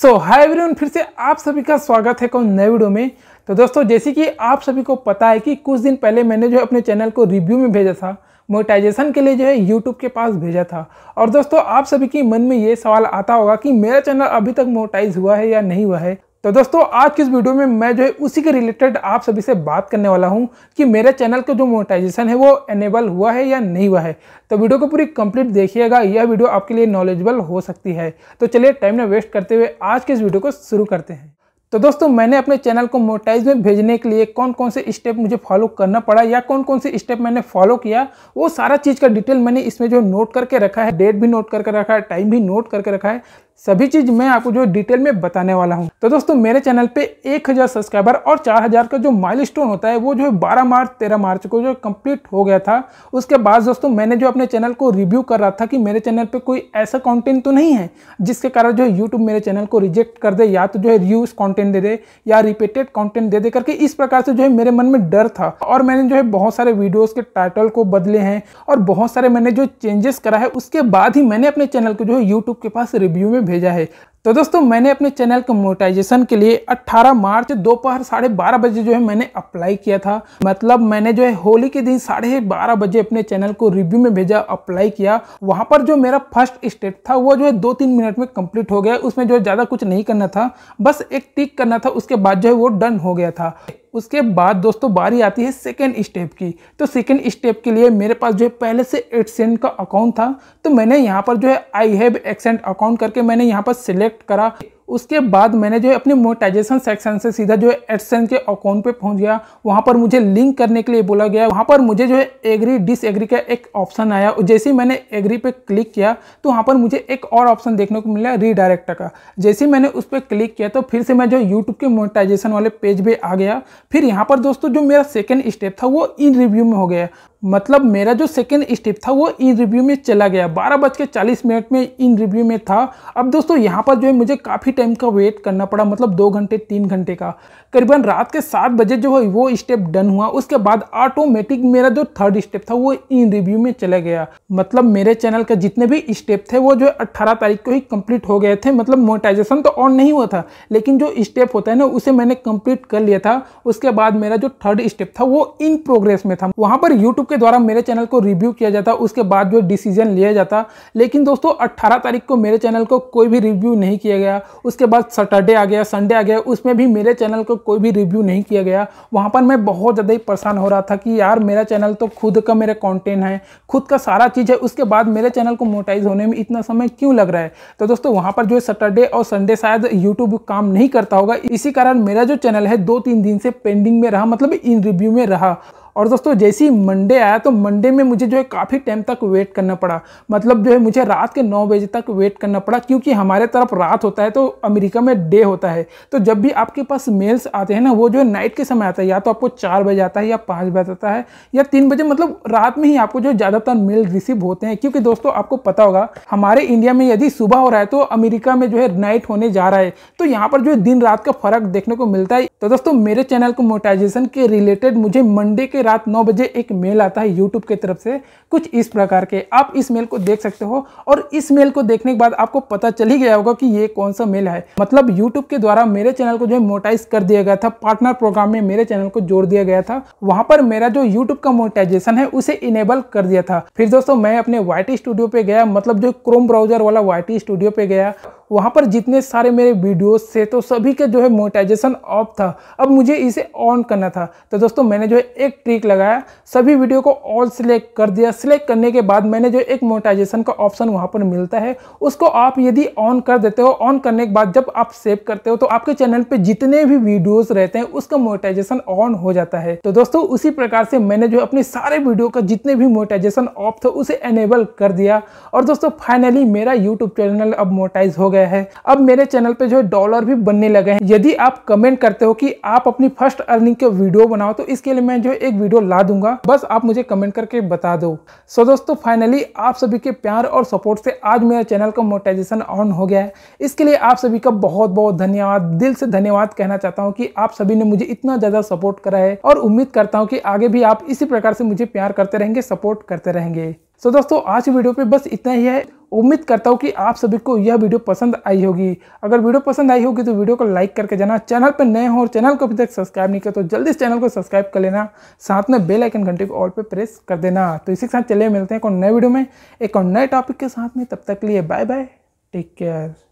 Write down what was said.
सो hi everyone फिर से आप सभी का स्वागत है कौन नए वीडियो में तो दोस्तों जैसे कि आप सभी को पता है कि कुछ दिन पहले मैंने जो अपने चैनल को रिव्यू में भेजा था मोटाइजेशन के लिए जो है यूट्यूब के पास भेजा था और दोस्तों आप सभी के मन में ये सवाल आता होगा कि मेरा चैनल अभी तक मोटाइज हुआ है या नहीं हुआ है तो दोस्तों आज की इस वीडियो में मैं जो है उसी के रिलेटेड आप सभी से बात करने वाला हूं कि मेरे चैनल का जो मोनेटाइजेशन है वो एनेबल हुआ है या नहीं हुआ है तो वीडियो को पूरी कंप्लीट देखिएगा यह वीडियो आपके लिए नॉलेजेबल हो सकती है तो चलिए टाइम ना वेस्ट करते हुए आज के इस वीडियो को शुरू करते हैं तो दोस्तों मैंने अपने चैनल को मोटाइज में भेजने के लिए कौन कौन से स्टेप मुझे फॉलो करना पड़ा या कौन कौन से स्टेप मैंने फॉलो किया वो सारा चीज़ का डिटेल मैंने इसमें जो नोट करके रखा है डेट भी नोट करके रखा है टाइम भी नोट करके रखा है सभी चीज़ मैं आपको जो डिटेल में बताने वाला हूँ तो दोस्तों मेरे चैनल पे 1000 सब्सक्राइबर और 4000 का जो माइलस्टोन होता है वो जो है 12 मार्च 13 मार्च को जो कंप्लीट हो गया था उसके बाद दोस्तों मैंने जो अपने चैनल को रिव्यू कर रहा था कि मेरे चैनल पे कोई ऐसा कंटेंट तो नहीं है जिसके कारण जो है यूट्यूब मेरे चैनल को रिजेक्ट कर दे या तो जो है रिव्यूज कॉन्टेंट दे दे या रिपीटेड कॉन्टेंट दे दे करके इस प्रकार से जो है मेरे मन में डर था और मैंने जो है बहुत सारे वीडियोज़ के टाइटल को बदले हैं और बहुत सारे मैंने जो चेंजेस करा है उसके बाद ही मैंने अपने चैनल को जो है यूट्यूब के पास रिव्यू में में भेजा है तो दोस्तों मैंने अपने चैनल के मोटाइजेशन के लिए 18 मार्च दोपहर साढ़े बारह बजे जो है मैंने अप्लाई किया था मतलब मैंने जो है होली के दिन साढ़े बारह बजे अपने चैनल को रिव्यू में भेजा अप्लाई किया वहां पर जो मेरा फर्स्ट स्टेप था वो जो है दो तीन मिनट में कंप्लीट हो गया उसमें जो है ज़्यादा कुछ नहीं करना था बस एक टिक करना था उसके बाद जो है वो डन हो गया था उसके बाद दोस्तों बारी आती है सेकेंड स्टेप की तो सेकेंड स्टेप के लिए मेरे पास जो है पहले से एडसेंट का अकाउंट था तो मैंने यहाँ पर जो है आई हैव एक्सेंट अकाउंट करके मैंने यहाँ पर सिलेक्ट करा उसके बाद मैंने जो है अपने मोनेटाइजेशन सेक्शन से सीधा जो है एडसेंस के अकाउंट पे पहुंच गया वहाँ पर मुझे लिंक करने के लिए बोला गया वहाँ पर मुझे जो है एग्री डिसएग्री का एक ऑप्शन आया और जैसे ही मैंने एग्री पे क्लिक किया तो वहाँ पर मुझे एक और ऑप्शन देखने को मिला रीडायरेक्टर का जैसे ही मैंने उस पर क्लिक किया तो फिर से मैं जो यूट्यूब के मोनिटाइजेशन वाले पेज पर आ गया फिर यहाँ पर दोस्तों जो मेरा सेकेंड स्टेप था वो इन रिव्यू में हो गया मतलब मेरा जो सेकेंड स्टेप था वो इन रिव्यू में चला गया बारह बज के चालीस मिनट में इन रिव्यू में था अब दोस्तों यहाँ पर जो है मुझे काफ़ी टाइम का वेट करना पड़ा मतलब दो घंटे तीन घंटे का करीबन रात के सात बजे जो है वो स्टेप डन हुआ उसके बाद ऑटोमेटिक मेरा जो थर्ड स्टेप था वो इन रिव्यू में चला गया मतलब मेरे चैनल का जितने भी स्टेप थे वो जो अट्ठारह तारीख को ही कम्प्लीट हो गए थे मतलब मोनेटाइजेशन तो ऑन नहीं हुआ था लेकिन जो स्टेप होता है ना उसे मैंने कम्प्लीट कर लिया था उसके बाद मेरा जो थर्ड स्टेप था वो इन प्रोग्रेस में था वहाँ पर यूट्यूब के द्वारा मेरे चैनल को रिव्यू किया जाता उसके बाद जो डिसीजन लिया जाता लेकिन दोस्तों 18 तारीख को मेरे चैनल को कोई भी रिव्यू नहीं किया गया उसके बाद सैटरडे आ गया संडे आ गया उसमें भी मेरे चैनल को कोई भी रिव्यू नहीं किया गया वहाँ पर मैं बहुत ज़्यादा ही परेशान हो रहा था कि यार मेरा चैनल तो खुद का मेरा कॉन्टेंट है खुद का सारा चीज़ है उसके बाद मेरे चैनल को मोटाइज होने में इतना समय क्यों लग रहा है तो दोस्तों वहाँ पर जो सैटरडे और संडे शायद यूट्यूब काम नहीं करता होगा इसी कारण मेरा जो चैनल है दो तीन दिन से पेंडिंग में रहा मतलब इन रिव्यू में रहा और दोस्तों जैसे ही मंडे आया तो मंडे में मुझे जो है काफ़ी टाइम तक वेट करना पड़ा मतलब जो है मुझे रात के नौ बजे तक वेट करना पड़ा क्योंकि हमारे तरफ रात होता है तो अमेरिका में डे होता है तो जब भी आपके पास मेल्स आते हैं ना वो जो है नाइट के समय आता है या तो आपको चार बजे आता है या पाँच बजे आता है या तीन बजे मतलब रात में ही आपको जो ज़्यादातर मेल रिसीव होते हैं क्योंकि दोस्तों आपको पता होगा हमारे इंडिया में यदि सुबह हो रहा है तो अमेरिका में जो है नाइट होने जा रहा है तो यहाँ पर जो है दिन रात का फर्क देखने को मिलता है तो दोस्तों मेरे चैनल को मोटाइजेशन के रिलेटेड मुझे मंडे के रात नौ बजे एक मेल आता है यूट्यूब की तरफ से कुछ इस प्रकार के आप इस मेल को देख सकते हो और इस मेल को देखने के बाद आपको पता चल ही गया होगा कि ये कौन सा मेल है मतलब यूट्यूब के द्वारा मेरे चैनल को जो है मोटाइज कर दिया गया था पार्टनर प्रोग्राम में मेरे चैनल को जोड़ दिया गया था वहां पर मेरा जो यूट्यूब का मोटाइजेशन है उसे इनेबल कर दिया था फिर दोस्तों मैं अपने वाई स्टूडियो पे गया मतलब जो क्रोम ब्राउजर वाला वाई स्टूडियो पे गया वहाँ पर जितने सारे मेरे वीडियोस थे तो सभी के जो है मोनेटाइजेशन ऑफ था अब मुझे इसे ऑन करना था तो दोस्तों मैंने जो है एक ट्रिक लगाया सभी वीडियो को ऑल सिलेक्ट कर दिया सिलेक्ट करने के बाद मैंने जो एक मोनेटाइजेशन का ऑप्शन वहाँ पर मिलता है उसको आप यदि ऑन कर देते हो ऑन करने के बाद जब आप सेव करते हो तो आपके चैनल पर जितने भी वीडियोज़ रहते हैं उसका मोनेटाइजेशन ऑन हो जाता है तो दोस्तों उसी प्रकार से मैंने जो अपने सारे वीडियो का जितने भी मोनेटाइजेशन ऑफ था उसे एनेबल कर दिया और दोस्तों फाइनली मेरा यूट्यूब चैनल अब मोनेटाइज हो गया गया है अब मेरे चैनल पे जो है डॉलर भी बनने लगे हैं यदि आप कमेंट करते हो कि आप अपनी फर्स्ट अर्निंग के वीडियो बनाओ तो इसके लिए मैं जो एक वीडियो ला दूंगा बस आप मुझे कमेंट करके बता दो सो दोस्तों फाइनली आप सभी के प्यार और सपोर्ट से आज मेरे चैनल का मोटाइजेशन ऑन हो गया है इसके लिए आप सभी का बहुत बहुत धन्यवाद दिल से धन्यवाद कहना चाहता हूँ कि आप सभी ने मुझे इतना ज़्यादा सपोर्ट करा है और उम्मीद करता हूँ कि आगे भी आप इसी प्रकार से मुझे प्यार करते रहेंगे सपोर्ट करते रहेंगे तो so दोस्तों आज वीडियो पे बस इतना ही है उम्मीद करता हूँ कि आप सभी को यह वीडियो पसंद आई होगी अगर वीडियो पसंद आई होगी तो वीडियो को लाइक करके जाना चैनल पर नए हो और चैनल को अभी तक सब्सक्राइब नहीं किया तो जल्दी इस चैनल को सब्सक्राइब कर लेना साथ में बेल आइकन घंटे को ऑल पर प्रेस कर देना तो इसी के साथ चलिए मिलते हैं एक और नए वीडियो में एक और नए टॉपिक के साथ में तब तक के लिए बाय बाय टेक केयर